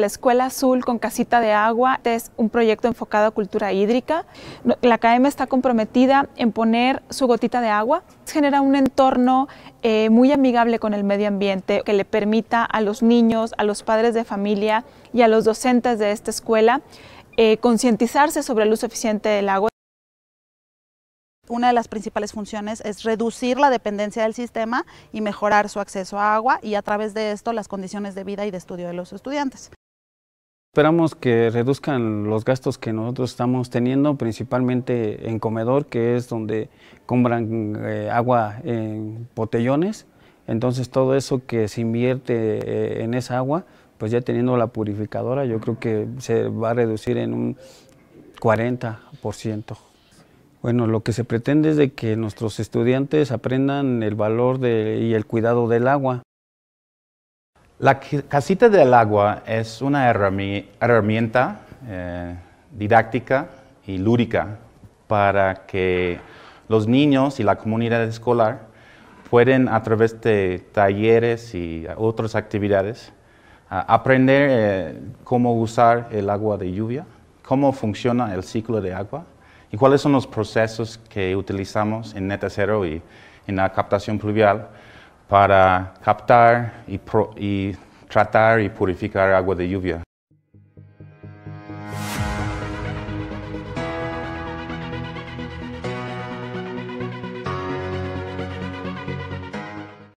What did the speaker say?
La Escuela Azul con Casita de Agua este es un proyecto enfocado a cultura hídrica. La academia está comprometida en poner su gotita de agua. Genera un entorno eh, muy amigable con el medio ambiente que le permita a los niños, a los padres de familia y a los docentes de esta escuela eh, concientizarse sobre el uso eficiente del agua una de las principales funciones es reducir la dependencia del sistema y mejorar su acceso a agua y a través de esto las condiciones de vida y de estudio de los estudiantes. Esperamos que reduzcan los gastos que nosotros estamos teniendo, principalmente en comedor, que es donde compran eh, agua en botellones. Entonces todo eso que se invierte eh, en esa agua, pues ya teniendo la purificadora, yo creo que se va a reducir en un 40%. Bueno, lo que se pretende es de que nuestros estudiantes aprendan el valor y el cuidado del agua. La casita del agua es una herramienta eh, didáctica y lúdica para que los niños y la comunidad escolar puedan a través de talleres y otras actividades aprender eh, cómo usar el agua de lluvia, cómo funciona el ciclo de agua y cuáles son los procesos que utilizamos en Neta Cero y en la captación pluvial para captar y, tratar y purificar agua de lluvia.